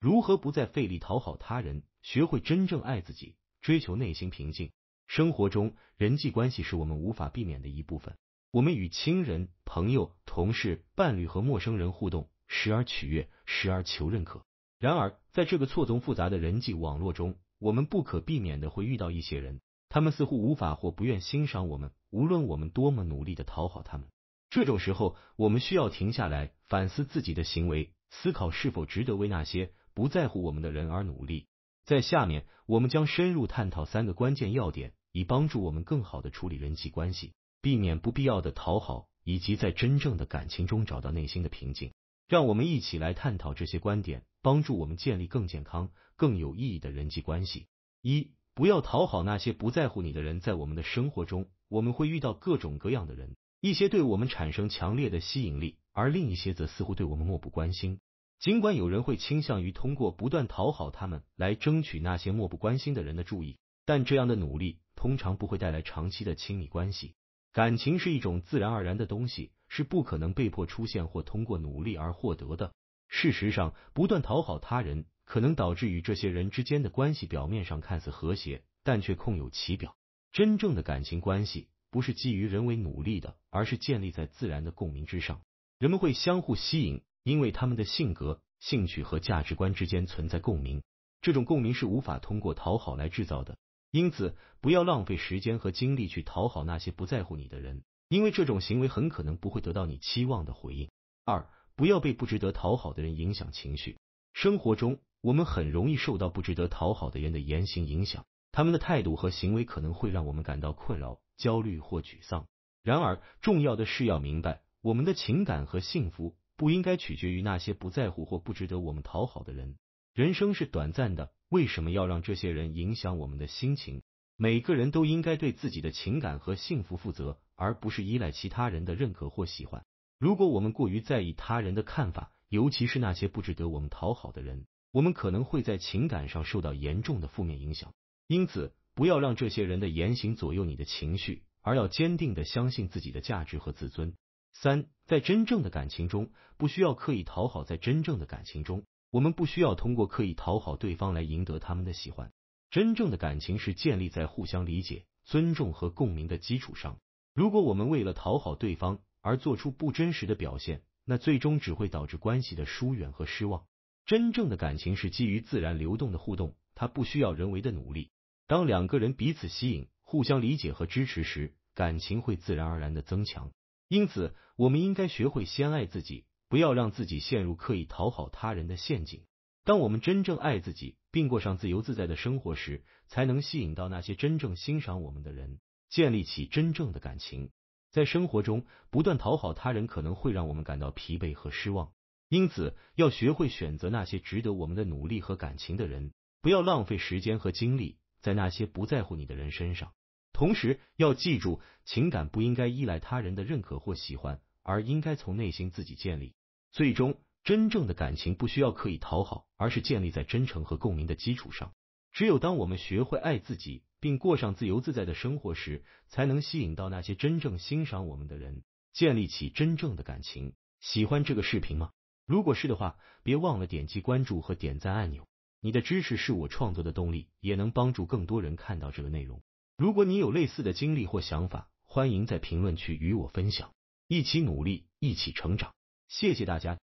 如何不再费力讨好他人，学会真正爱自己，追求内心平静？生活中，人际关系是我们无法避免的一部分。我们与亲人、朋友、同事、伴侣和陌生人互动，时而取悦，时而求认可。然而，在这个错综复杂的人际网络中，我们不可避免的会遇到一些人，他们似乎无法或不愿欣赏我们，无论我们多么努力的讨好他们。这种时候，我们需要停下来反思自己的行为，思考是否值得为那些。不在乎我们的人而努力。在下面，我们将深入探讨三个关键要点，以帮助我们更好的处理人际关系，避免不必要的讨好，以及在真正的感情中找到内心的平静。让我们一起来探讨这些观点，帮助我们建立更健康、更有意义的人际关系。一、不要讨好那些不在乎你的人。在我们的生活中，我们会遇到各种各样的人，一些对我们产生强烈的吸引力，而另一些则似乎对我们漠不关心。尽管有人会倾向于通过不断讨好他们来争取那些漠不关心的人的注意，但这样的努力通常不会带来长期的亲密关系。感情是一种自然而然的东西，是不可能被迫出现或通过努力而获得的。事实上，不断讨好他人可能导致与这些人之间的关系表面上看似和谐，但却空有其表。真正的感情关系不是基于人为努力的，而是建立在自然的共鸣之上。人们会相互吸引。因为他们的性格、兴趣和价值观之间存在共鸣，这种共鸣是无法通过讨好来制造的。因此，不要浪费时间和精力去讨好那些不在乎你的人，因为这种行为很可能不会得到你期望的回应。二、不要被不值得讨好的人影响情绪。生活中，我们很容易受到不值得讨好的人的言行影响，他们的态度和行为可能会让我们感到困扰、焦虑或沮丧。然而，重要的是要明白，我们的情感和幸福。不应该取决于那些不在乎或不值得我们讨好的人。人生是短暂的，为什么要让这些人影响我们的心情？每个人都应该对自己的情感和幸福负责，而不是依赖其他人的认可或喜欢。如果我们过于在意他人的看法，尤其是那些不值得我们讨好的人，我们可能会在情感上受到严重的负面影响。因此，不要让这些人的言行左右你的情绪，而要坚定的相信自己的价值和自尊。三，在真正的感情中，不需要刻意讨好。在真正的感情中，我们不需要通过刻意讨好对方来赢得他们的喜欢。真正的感情是建立在互相理解、尊重和共鸣的基础上。如果我们为了讨好对方而做出不真实的表现，那最终只会导致关系的疏远和失望。真正的感情是基于自然流动的互动，它不需要人为的努力。当两个人彼此吸引、互相理解和支持时，感情会自然而然的增强。因此，我们应该学会先爱自己，不要让自己陷入刻意讨好他人的陷阱。当我们真正爱自己，并过上自由自在的生活时，才能吸引到那些真正欣赏我们的人，建立起真正的感情。在生活中，不断讨好他人可能会让我们感到疲惫和失望，因此要学会选择那些值得我们的努力和感情的人，不要浪费时间和精力在那些不在乎你的人身上。同时，要记住，情感不应该依赖他人的认可或喜欢，而应该从内心自己建立。最终，真正的感情不需要刻意讨好，而是建立在真诚和共鸣的基础上。只有当我们学会爱自己，并过上自由自在的生活时，才能吸引到那些真正欣赏我们的人，建立起真正的感情。喜欢这个视频吗？如果是的话，别忘了点击关注和点赞按钮。你的支持是我创作的动力，也能帮助更多人看到这个内容。如果你有类似的经历或想法，欢迎在评论区与我分享，一起努力，一起成长。谢谢大家。